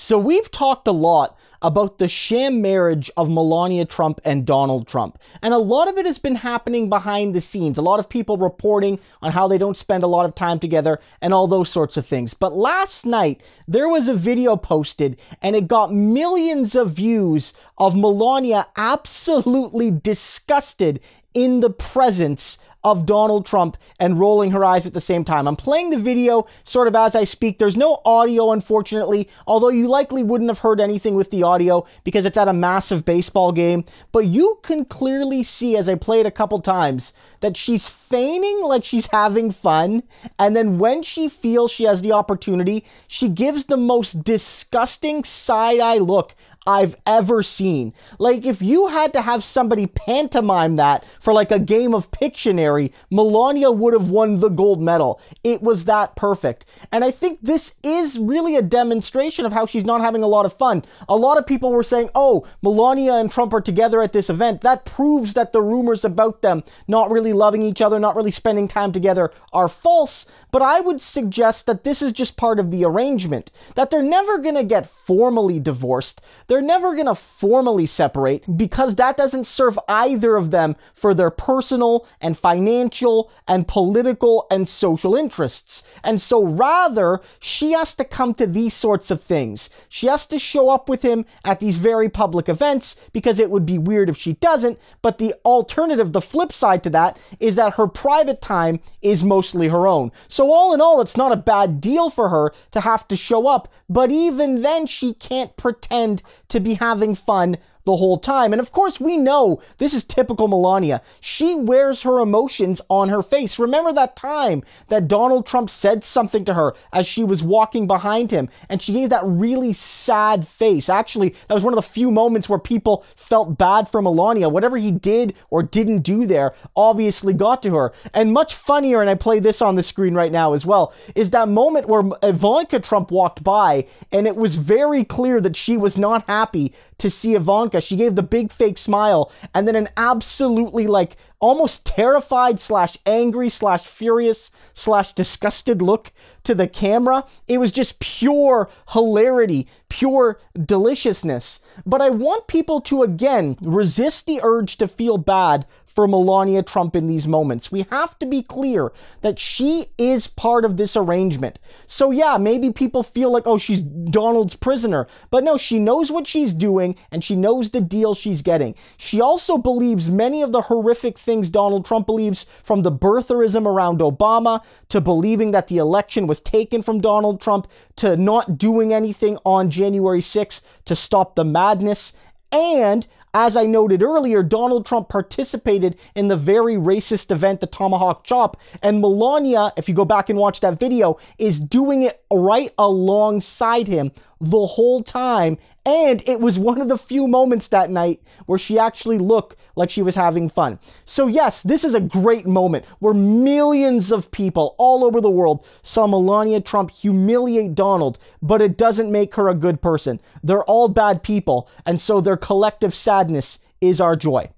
So we've talked a lot about the sham marriage of Melania Trump and Donald Trump. And a lot of it has been happening behind the scenes. A lot of people reporting on how they don't spend a lot of time together and all those sorts of things. But last night, there was a video posted and it got millions of views of Melania absolutely disgusted in the presence of Donald Trump and rolling her eyes at the same time. I'm playing the video sort of as I speak. There's no audio, unfortunately, although you likely wouldn't have heard anything with the audio because it's at a massive baseball game. But you can clearly see as I play it a couple times that she's feigning like she's having fun. And then when she feels she has the opportunity, she gives the most disgusting side eye look I've ever seen. Like, if you had to have somebody pantomime that for like a game of Pictionary, Melania would have won the gold medal. It was that perfect. And I think this is really a demonstration of how she's not having a lot of fun. A lot of people were saying, oh, Melania and Trump are together at this event. That proves that the rumors about them not really loving each other, not really spending time together are false. But I would suggest that this is just part of the arrangement, that they're never going to get formally divorced. They're they're never going to formally separate because that doesn't serve either of them for their personal and financial and political and social interests. And so rather, she has to come to these sorts of things. She has to show up with him at these very public events because it would be weird if she doesn't. But the alternative, the flip side to that, is that her private time is mostly her own. So, all in all, it's not a bad deal for her to have to show up. But even then, she can't pretend to be having fun the whole time. And of course, we know this is typical Melania. She wears her emotions on her face. Remember that time that Donald Trump said something to her as she was walking behind him and she gave that really sad face. Actually, that was one of the few moments where people felt bad for Melania. Whatever he did or didn't do there obviously got to her. And much funnier, and I play this on the screen right now as well, is that moment where Ivanka Trump walked by and it was very clear that she was not happy to see Ivanka she gave the big fake smile and then an absolutely like almost terrified slash angry slash furious slash disgusted look to the camera. It was just pure hilarity, pure deliciousness. But I want people to again resist the urge to feel bad for Melania Trump in these moments. We have to be clear that she is part of this arrangement. So, yeah, maybe people feel like, oh, she's Donald's prisoner. But no, she knows what she's doing and she knows the deal she's getting. She also believes many of the horrific things Donald Trump believes, from the birtherism around Obama to believing that the election was taken from Donald Trump to not doing anything on January 6th to stop the madness. And as I noted earlier, Donald Trump participated in the very racist event, the Tomahawk Chop, and Melania, if you go back and watch that video, is doing it right alongside him the whole time and it was one of the few moments that night where she actually looked like she was having fun. So, yes, this is a great moment where millions of people all over the world saw Melania Trump humiliate Donald, but it doesn't make her a good person. They're all bad people, and so their collective sadness is our joy.